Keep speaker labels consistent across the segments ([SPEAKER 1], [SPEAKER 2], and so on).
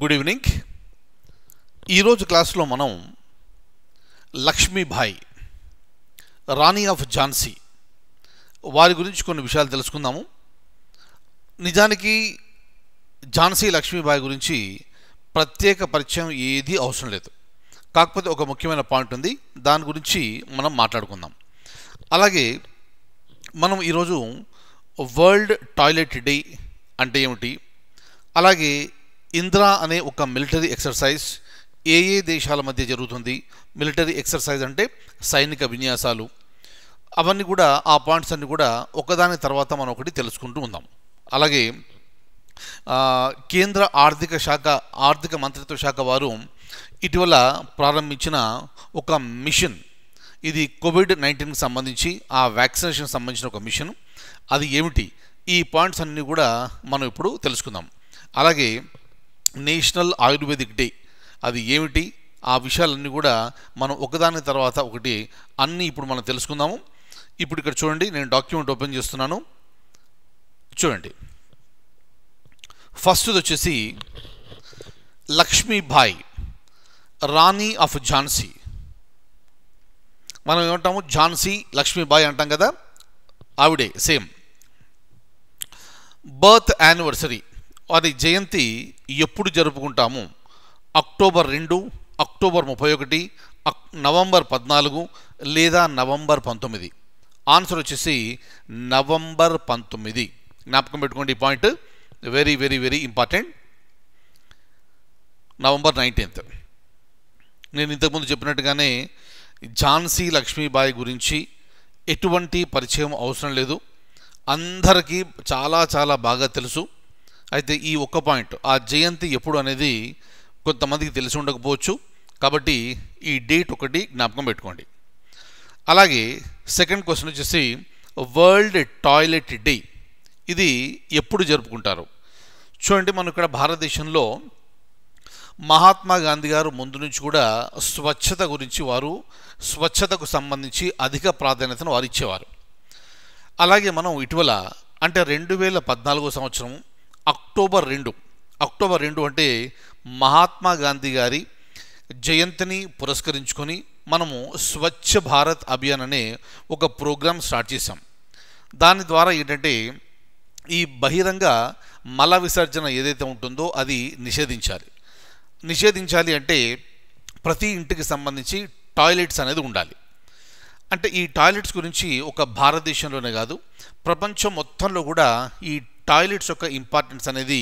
[SPEAKER 1] good evening ఈరోజు క్లాస్లో మనం లక్ష్మీభాయ్ రాణి ఆఫ్ ఝాన్సీ వారి గురించి కొన్ని విషయాలు తెలుసుకుందాము నిజానికి ఝాన్సీ లక్ష్మీబాయి గురించి ప్రత్యేక పరిచయం ఏది అవసరం లేదు కాకపోతే ఒక ముఖ్యమైన పాయింట్ ఉంది దాని గురించి మనం మాట్లాడుకుందాం అలాగే మనం ఈరోజు వరల్డ్ టాయిలెట్ డే అంటే ఏమిటి అలాగే ఇంద్రా అనే ఒక మిలిటరీ ఎక్సర్సైజ్ ఏ ఏ దేశాల మధ్య జరుగుతుంది మిలిటరీ ఎక్సర్సైజ్ అంటే సైనిక విన్యాసాలు అవన్నీ కూడా ఆ పాయింట్స్ అన్నీ కూడా ఒకదాని తర్వాత మనం ఒకటి తెలుసుకుంటూ ఉందాం అలాగే కేంద్ర ఆర్థిక శాఖ ఆర్థిక మంత్రిత్వ శాఖ వారు ఇటీవల ప్రారంభించిన ఒక మిషన్ ఇది కోవిడ్ నైన్టీన్కి సంబంధించి ఆ వ్యాక్సినేషన్ సంబంధించిన ఒక మిషన్ అది ఏమిటి ఈ పాయింట్స్ అన్నీ కూడా మనం ఇప్పుడు తెలుసుకుందాం అలాగే నేషనల్ ఆయుర్వేదిక్ డే అది ఏమిటి ఆ విషయాలన్నీ కూడా మనం ఒకదాని తర్వాత ఒకటి అన్నీ ఇప్పుడు మనం తెలుసుకుందాము ఇప్పుడు ఇక్కడ చూడండి నేను డాక్యుమెంట్ ఓపెన్ చేస్తున్నాను చూడండి ఫస్ట్ది వచ్చేసి లక్ష్మీభాయ్ రాణి ఆఫ్ ఝాన్సీ మనం ఏమంటాము ఝాన్సీ లక్ష్మీబాయ్ అంటాం కదా ఆవిడే సేమ్ బర్త్ యానివర్సరీ వారి జయంతి ఎప్పుడు జరుపుకుంటాము అక్టోబర్ రెండు అక్టోబర్ ముప్పై ఒకటి నవంబర్ పద్నాలుగు లేదా నవంబర్ పంతొమ్మిది ఆన్సర్ వచ్చేసి నవంబర్ పంతొమ్మిది జ్ఞాపకం పెట్టుకోండి ఈ point very very very important November nineteenth నేను ఇంతకుముందు చెప్పినట్టుగానే ఝాన్సీ లక్ష్మీబాయి గురించి ఎటువంటి పరిచయం అవసరం లేదు అందరికీ చాలా చాలా బాగా తెలుసు అయితే ఈ ఒక్క పాయింట్ ఆ జయంతి ఎప్పుడు అనేది కొంతమందికి తెలిసి ఉండకపోవచ్చు కాబట్టి ఈ డేట్ ఒకటి జ్ఞాపకం పెట్టుకోండి అలాగే సెకండ్ క్వశ్చన్ వచ్చేసి వరల్డ్ టాయిలెట్ డే ఇది ఎప్పుడు జరుపుకుంటారు చూడండి మనం ఇక్కడ భారతదేశంలో మహాత్మా గాంధీ గారు ముందు నుంచి కూడా స్వచ్ఛత గురించి వారు స్వచ్ఛతకు సంబంధించి అధిక ప్రాధాన్యతను వారు ఇచ్చేవారు అలాగే మనం ఇటీవల అంటే రెండు వేల పద్నాలుగో సంవత్సరం అక్టోబర్ రెండు అక్టోబర్ రెండు అంటే మహాత్మా గాంధీ గారి జయంతిని పురస్కరించుకొని మనము స్వచ్ఛ భారత్ అభియాన్ అనే ఒక ప్రోగ్రాం స్టార్ట్ చేశాం దాని ద్వారా ఏంటంటే ఈ బహిరంగ మల విసర్జన ఏదైతే ఉంటుందో అది నిషేధించాలి నిషేధించాలి అంటే ప్రతి ఇంటికి సంబంధించి టాయిలెట్స్ అనేది ఉండాలి అంటే ఈ టాయిలెట్స్ గురించి ఒక భారతదేశంలోనే కాదు ప్రపంచం మొత్తంలో కూడా ఈ టాయిలెట్స్ యొక్క ఇంపార్టెన్స్ అనేది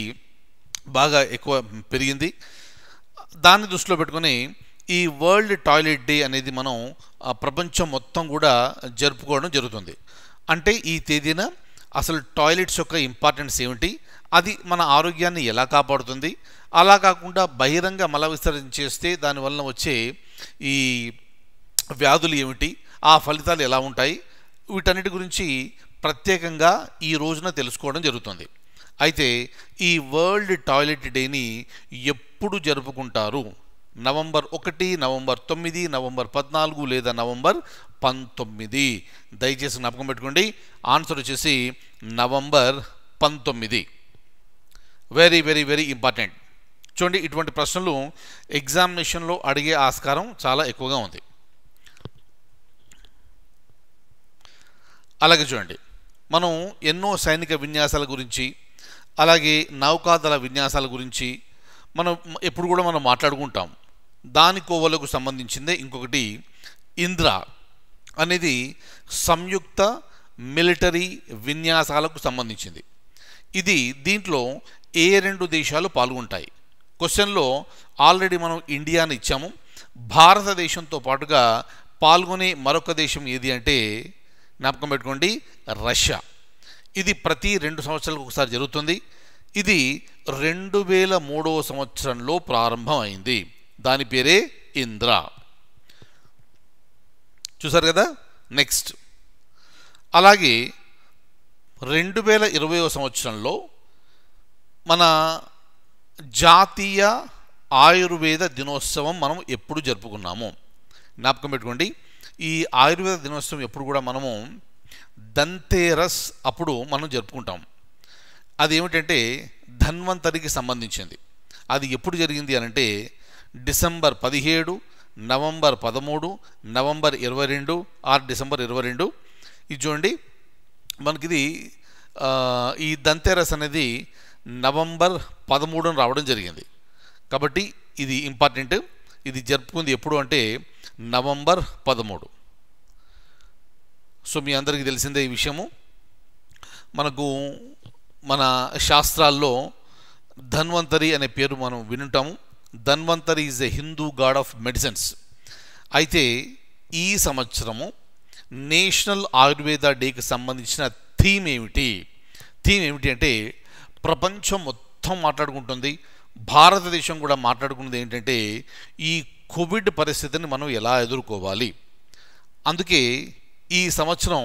[SPEAKER 1] బాగా ఎక్కువ పెరిగింది దాన్ని దృష్టిలో పెట్టుకొని ఈ వరల్డ్ టాయిలెట్ డే అనేది మనం ప్రపంచం మొత్తం కూడా జరుపుకోవడం జరుగుతుంది అంటే ఈ తేదీన అసలు టాయిలెట్స్ యొక్క ఇంపార్టెన్స్ ఏమిటి అది మన ఆరోగ్యాన్ని ఎలా కాపాడుతుంది అలా కాకుండా బహిరంగ మల విస్తరణ చేస్తే దానివల్ల వచ్చే ఈ వ్యాధులు ఏమిటి ఆ ఫలితాలు ఎలా ఉంటాయి వీటన్నిటి గురించి ప్రత్యేకంగా ఈ రోజున తెలుసుకోవడం జరుగుతుంది అయితే ఈ వరల్డ్ టాయిలెట్ డేని ఎప్పుడు జరుపుకుంటారు నవంబర్ ఒకటి నవంబర్ తొమ్మిది నవంబర్ పద్నాలుగు లేదా నవంబర్ పంతొమ్మిది దయచేసి జ్ఞాపకం పెట్టుకోండి ఆన్సర్ వచ్చేసి నవంబర్ పంతొమ్మిది వెరీ వెరీ వెరీ ఇంపార్టెంట్ చూడండి ఇటువంటి ప్రశ్నలు ఎగ్జామినేషన్లో అడిగే ఆస్కారం చాలా ఎక్కువగా ఉంది అలాగే చూడండి మనం ఎన్నో సైనిక విన్యాసాల గురించి అలాగే నౌకాదళ విన్యాసాల గురించి మనం ఎప్పుడు కూడా మనం మాట్లాడుకుంటాం దాని కోవలకు సంబంధించిందే ఇంకొకటి ఇంద్ర అనేది సంయుక్త మిలిటరీ విన్యాసాలకు సంబంధించింది ఇది దీంట్లో ఏ రెండు దేశాలు పాల్గొంటాయి క్వశ్చన్లో ఆల్రెడీ మనం ఇండియాని ఇచ్చాము భారతదేశంతో పాటుగా పాల్గొనే మరొక దేశం ఏది అంటే జ్ఞాపకం పెట్టుకోండి రష్యా ఇది ప్రతి రెండు సంవత్సరాలకు ఒకసారి జరుగుతుంది ఇది రెండు వేల మూడవ సంవత్సరంలో ప్రారంభమైంది దాని పేరే ఇంద్ర చూసారు కదా నెక్స్ట్ అలాగే రెండు వేల ఇరవయో సంవత్సరంలో మన జాతీయ ఆయుర్వేద దినోత్సవం మనం ఎప్పుడు జరుపుకున్నాము జ్ఞాపకం పెట్టుకోండి ఈ ఆయుర్వేద దినోత్సవం ఎప్పుడు కూడా మనము దంతేరస్ అప్పుడు మనం జరుపుకుంటాం అది ఏమిటంటే ధన్వంతరికి సంబంధించింది అది ఎప్పుడు జరిగింది అనంటే డిసెంబర్ పదిహేడు నవంబర్ పదమూడు నవంబర్ ఇరవై రెండు ఆర్ డిసెంబర్ ఇరవై రెండు ఇది చూడండి మనకిది ఈ దంతేరస్ అనేది నవంబర్ పదమూడున రావడం జరిగింది కాబట్టి ఇది ఇంపార్టెంట్ ఇది జరుపుకుంది ఎప్పుడు అంటే నవంబర్ పదమూడు సో మీ అందరికీ తెలిసిందే ఈ విషయము మనకు మన శాస్త్రాల్లో ధన్వంతరి అనే పేరు మనం వినుంటాము Dhanvantari is a Hindu god of medicines అయితే ఈ సంవత్సరము నేషనల్ ఆయుర్వేద డేకి సంబంధించిన థీమ్ ఏమిటి థీమ్ ఏమిటి అంటే ప్రపంచం మొత్తం మాట్లాడుకుంటుంది భారతదేశం కూడా మాట్లాడుకున్నది ఏంటంటే ఈ కోవిడ్ పరిస్థితిని మనం ఎలా ఎదుర్కోవాలి అందుకే ఈ సంవత్సరం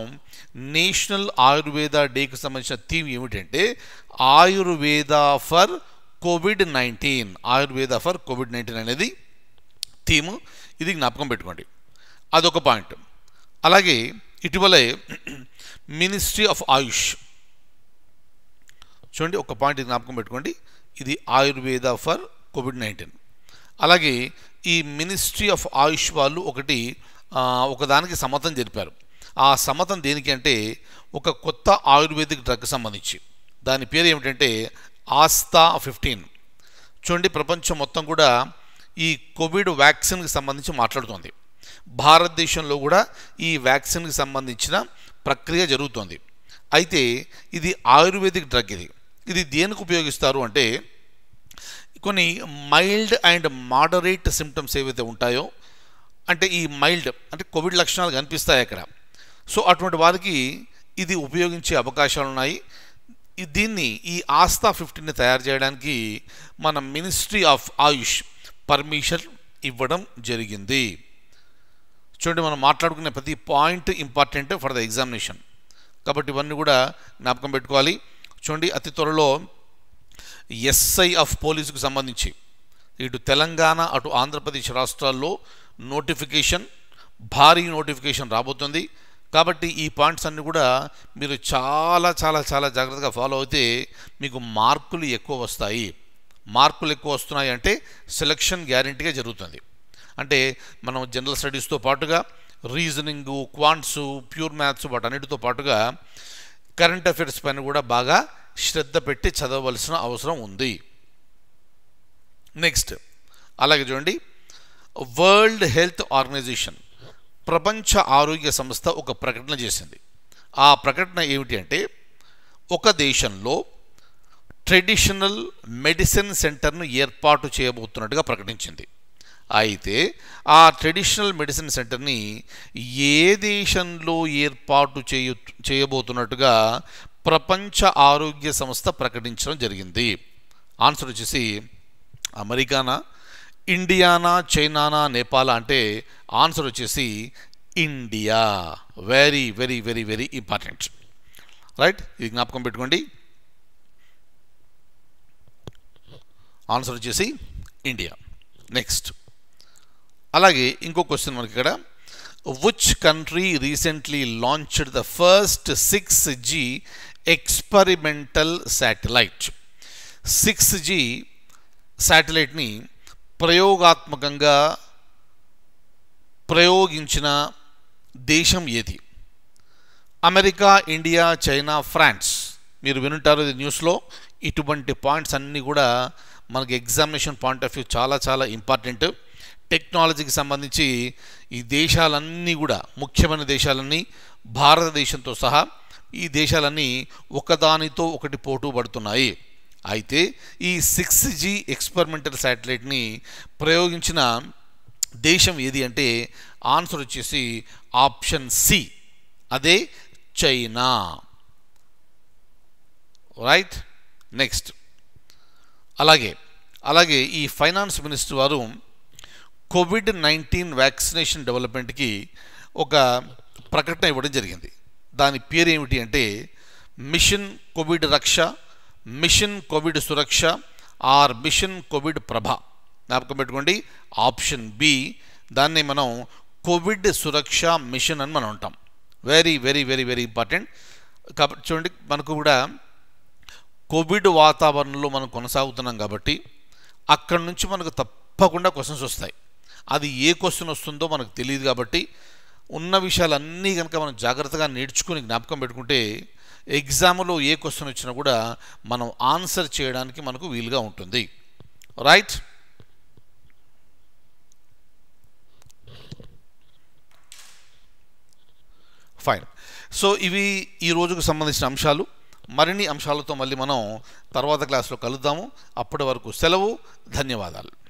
[SPEAKER 1] నేషనల్ ఆయుర్వేద డేకి సంబంధించిన థీమ్ ఏమిటంటే Ayurveda for Covid nineteen Ayurveda for Covid nineteen అనేది థీము ఇది జ్ఞాపకం పెట్టుకోండి అదొక పాయింట్ అలాగే ఇటీవలే మినిస్ట్రీ ఆఫ్ ఆయుష్ చూడండి ఒక పాయింట్ జ్ఞాపకం పెట్టుకోండి ఇది ఆయుర్వేద ఫర్ కోవిడ్ నైన్టీన్ అలాగే ఈ మినిస్ట్రీ ఆఫ్ ఆయుష్ వాళ్ళు ఒకటి ఒకదానికి సమతం జరిపారు ఆ సమతం దేనికి అంటే ఒక కొత్త ఆయుర్వేదిక్ డ్రగ్ సంబంధించి దాని పేరు ఏమిటంటే ఆస్తా ఫిఫ్టీన్ చూడండి ప్రపంచం మొత్తం కూడా ఈ కోవిడ్ వ్యాక్సిన్కి సంబంధించి మాట్లాడుతోంది భారతదేశంలో కూడా ఈ వ్యాక్సిన్కి సంబంధించిన ప్రక్రియ జరుగుతోంది అయితే ఇది ఆయుర్వేదిక్ డ్రగ్ ఇది ఇది దేనికి ఉపయోగిస్తారు అంటే కొన్ని మైల్డ్ అండ్ మాడరేట్ సిమ్టమ్స్ ఏవైతే ఉంటాయో అంటే ఈ మైల్డ్ అంటే కోవిడ్ లక్షణాలు కనిపిస్తాయి అక్కడ సో అటువంటి వారికి ఇది ఉపయోగించే అవకాశాలు ఉన్నాయి దీన్ని ఈ ఆస్తా ఫిఫ్టీన్ని తయారు చేయడానికి మన మినిస్ట్రీ ఆఫ్ ఆయుష్ పర్మిషన్ ఇవ్వడం జరిగింది చూడండి మనం మాట్లాడుకునే ప్రతి point important for the examination కాబట్టి ఇవన్నీ కూడా జ్ఞాపకం పెట్టుకోవాలి చూడండి అతి త్వరలో ఎస్ఐ ఆఫ్ పోలీసుకు సంబంధించి ఇటు తెలంగాణ అటు ఆంధ్రప్రదేశ్ రాష్ట్రాల్లో నోటిఫికేషన్ భారీ నోటిఫికేషన్ రాబోతుంది కాబట్టి ఈ పాయింట్స్ అన్నీ కూడా మీరు చాలా చాలా చాలా జాగ్రత్తగా ఫాలో అయితే మీకు మార్కులు ఎక్కువ వస్తాయి మార్కులు ఎక్కువ వస్తున్నాయి అంటే సెలక్షన్ గ్యారంటీగా జరుగుతుంది అంటే మనం జనరల్ స్టడీస్తో పాటుగా రీజనింగు క్వాంట్సు ప్యూర్ మ్యాథ్స్ వాటన్నిటితో పాటుగా కరెంట్ అఫైర్స్ పైన కూడా బాగా శ్రద్ధ పెట్టి చదవలసిన అవసరం ఉంది నెక్స్ట్ అలాగే చూడండి వరల్డ్ హెల్త్ ఆర్గనైజేషన్ ప్రపంచ ఆరోగ్య సంస్థ ఒక ప్రకటన చేసింది ఆ ప్రకటన ఏమిటి అంటే ఒక దేశంలో ట్రెడిషనల్ మెడిసిన్ సెంటర్ను ఏర్పాటు చేయబోతున్నట్టుగా ప్రకటించింది అయితే ఆ ట్రెడిషనల్ మెడిసిన్ సెంటర్ని ఏ దేశంలో ఏర్పాటు చేయ చేయబోతున్నట్టుగా ప్రపంచ ఆరోగ్య సంస్థ ప్రకటించడం జరిగింది ఆన్సర్ వచ్చేసి అమెరికానా ఇండియానా చైనానా నేపాల్ అంటే ఆన్సర్ వచ్చేసి India very very very very important right ఇది జ్ఞాపకం పెట్టుకోండి ఆన్సర్ వచ్చేసి ఇండియా నెక్స్ట్ అలాగే ఇంకో క్వశ్చన్ మనకి ఇక్కడ which country recently launched the first six G experimental satellite six G శాటిలైట్ని ప్రయోగాత్మకంగా ప్రయోగించిన దేశం ఏది అమెరికా ఇండియా చైనా ఫ్రాన్స్ మీరు వినుంటారు ఇది న్యూస్లో ఇటువంటి పాయింట్స్ అన్నీ కూడా మనకి ఎగ్జామినేషన్ పాయింట్ ఆఫ్ వ్యూ చాలా చాలా ఇంపార్టెంట్ టెక్నాలజీకి సంబంధించి ఈ దేశాలన్నీ కూడా ముఖ్యమైన దేశాలన్నీ భారతదేశంతో సహా ఈ దేశాలన్నీ ఒకదానితో ఒకటి పోటు పడుతున్నాయి అయితే ఈ సిక్స్ జీ ఎక్స్పెరిమెంటల్ శాటిలైట్ని ప్రయోగించిన దేశం ఏది అంటే ఆన్సర్ వచ్చేసి ఆప్షన్ సి అదే చైనా రైట్ నెక్స్ట్ అలాగే అలాగే ఈ ఫైనాన్స్ మినిస్టర్ వారు కోవిడ్ నైన్టీన్ వ్యాక్సినేషన్ డెవలప్మెంట్కి ఒక ప్రకటన ఇవ్వడం జరిగింది దాని పేరు ఏమిటి అంటే mission Covid Raksha mission Covid Suraksha or mission Covid Prabha జ్ఞాపకం పెట్టుకోండి ఆప్షన్ బి దాన్ని మనం కోవిడ్ సురక్ష మిషన్ అని మనం అంటాం very very very very important కాబట్టి చూడండి మనకు కూడా కోవిడ్ వాతావరణంలో మనం కొనసాగుతున్నాం కాబట్టి అక్కడి నుంచి మనకు తప్పకుండా క్వశ్చన్స్ వస్తాయి అది ఏ క్వశ్చన్ వస్తుందో మనకు తెలియదు కాబట్టి ఉన్న విషయాలన్నీ కనుక మనం జాగ్రత్తగా నేర్చుకుని జ్ఞాపకం పెట్టుకుంటే ఎగ్జామ్లో ఏ క్వశ్చన్ వచ్చినా కూడా మనం ఆన్సర్ చేయడానికి మనకు వీలుగా ఉంటుంది రైట్ ఫైన్ సో ఇవి ఈ రోజుకు సంబంధించిన అంశాలు మరిన్ని అంశాలతో మళ్ళీ మనం తర్వాత క్లాస్లో కలుద్దాము అప్పటి వరకు సెలవు ధన్యవాదాలు